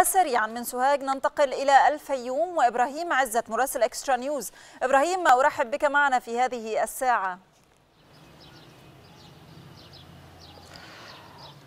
وسريعا من سوهاج ننتقل إلى الفيوم وإبراهيم عزت مراسل إكسترا نيوز إبراهيم أرحب بك معنا في هذه الساعة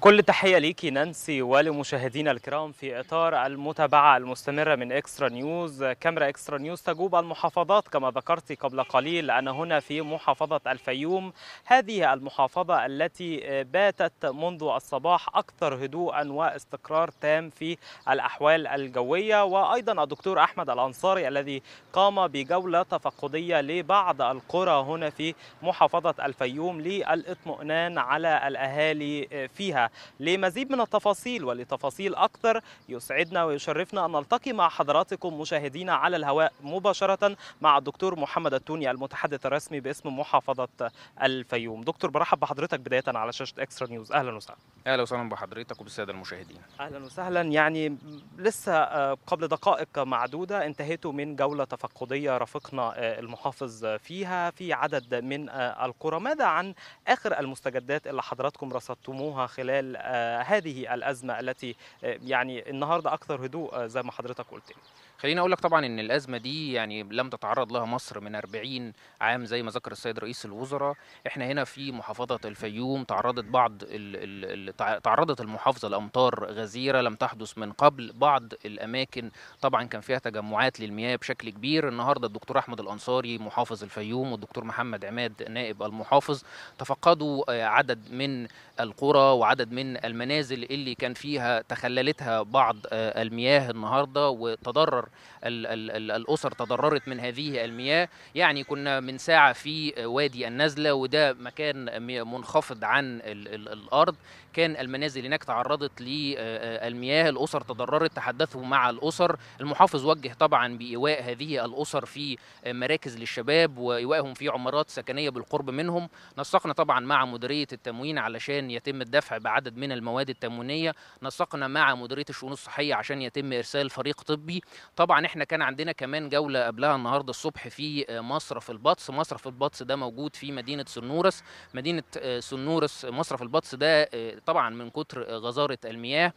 كل تحية ليكي نانسي ولمشاهدينا الكرام في إطار المتابعة المستمرة من إكسترا نيوز كاميرا إكسترا نيوز تجوب المحافظات كما ذكرت قبل قليل أنا هنا في محافظة الفيوم هذه المحافظة التي باتت منذ الصباح أكثر هدوءا واستقرار تام في الأحوال الجوية وأيضا الدكتور أحمد الأنصاري الذي قام بجولة تفقدية لبعض القرى هنا في محافظة الفيوم للإطمئنان على الأهالي فيها لمزيد من التفاصيل ولتفاصيل أكثر يسعدنا ويشرفنا أن نلتقي مع حضراتكم مشاهدينا على الهواء مباشرة مع الدكتور محمد التوني المتحدث الرسمي باسم محافظة الفيوم دكتور برحب بحضرتك بداية على شاشة إكسترا نيوز أهلا وسهلا أهلا وسهلا بحضرتك وبالسادة المشاهدين أهلا وسهلا يعني لسه آه، قبل دقائق معدودة انتهيتوا من جولة تفقدية رافقنا آه، المحافظ فيها في عدد من آه، القرى ماذا عن آخر المستجدات اللي حضراتكم رصدتموها خلال خلال آه، هذه الأزمة التي آه، يعني النهاردة أكثر هدوء آه، زي ما حضرتك قلت خليني اقول لك طبعا ان الازمه دي يعني لم تتعرض لها مصر من 40 عام زي ما ذكر السيد رئيس الوزراء احنا هنا في محافظه الفيوم تعرضت بعض ال ال تعرضت المحافظه لامطار غزيره لم تحدث من قبل بعض الاماكن طبعا كان فيها تجمعات للمياه بشكل كبير النهارده الدكتور احمد الانصاري محافظ الفيوم والدكتور محمد عماد نائب المحافظ تفقدوا آه، عدد من القرى وعدد من المنازل اللي كان فيها تخللتها بعض آه، المياه النهارده وتضرر ال ال الأسر تضررت من هذه المياه يعني كنا من ساعة في وادي النزلة وده مكان منخفض عن ال ال الأرض كان المنازل هناك تعرضت للمياه الأسر تضررت تحدثوا مع الأسر المحافظ وجه طبعا بإيواء هذه الأسر في مراكز للشباب وإيوائهم في عمارات سكنية بالقرب منهم نسقنا طبعا مع مديرية التموين علشان يتم الدفع بعدد من المواد التموينية نسقنا مع مديرية الشؤون الصحية عشان يتم إرسال فريق طبي طبعا احنا كان عندنا كمان جوله قبلها النهارده الصبح في آه، مصرف البطس مصرف البطس ده موجود في مدينه سنورس مدينه آه، سنورس مصرف البطس ده آه، طبعا من كتر غزاره المياه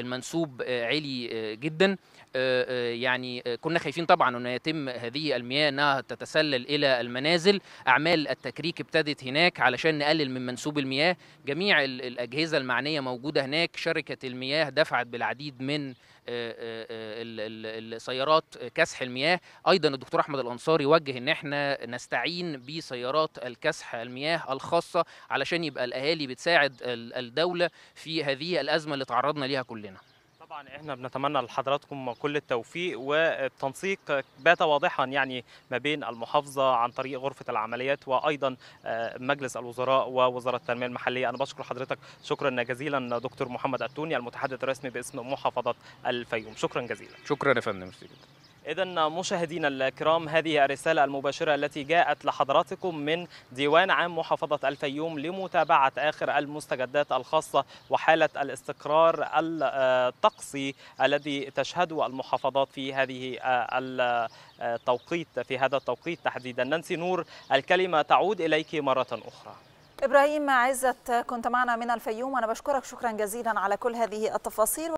المنسوب عالي جدا يعني كنا خايفين طبعا انه يتم هذه المياه انها تتسلل الى المنازل اعمال التكريك ابتدت هناك علشان نقلل من منسوب المياه جميع الاجهزه المعنيه موجوده هناك شركه المياه دفعت بالعديد من آه، آه، آه، سيارات كسح المياه ايضا الدكتور احمد الانصاري وجه ان احنا نستعين بسيارات الكسح المياه الخاصه علشان يبقى الاهالي بتساعد الدوله في هذه الازمه اللي تعرضنا ليها كلنا طبعا احنا بنتمنى لحضراتكم كل التوفيق والتنسيق بات واضحا يعني ما بين المحافظه عن طريق غرفه العمليات وايضا آه، مجلس الوزراء ووزاره التنميه المحليه انا بشكر حضرتك شكرا جزيلا دكتور محمد التوني المتحدث الرسمي باسم محافظه الفيوم شكرا جزيلا شكرا يا فندم إذا مشاهدينا الكرام هذه الرسالة المباشرة التي جاءت لحضراتكم من ديوان عام محافظة الفيوم لمتابعة آخر المستجدات الخاصة وحالة الاستقرار الطقسي الذي تشهده المحافظات في هذه آه، التوقيت في هذا التوقيت تحديدا نانسي نور الكلمة تعود إليك مرة أخرى إبراهيم عزت كنت معنا من الفيوم وأنا بشكرك شكرا جزيلا على كل هذه التفاصيل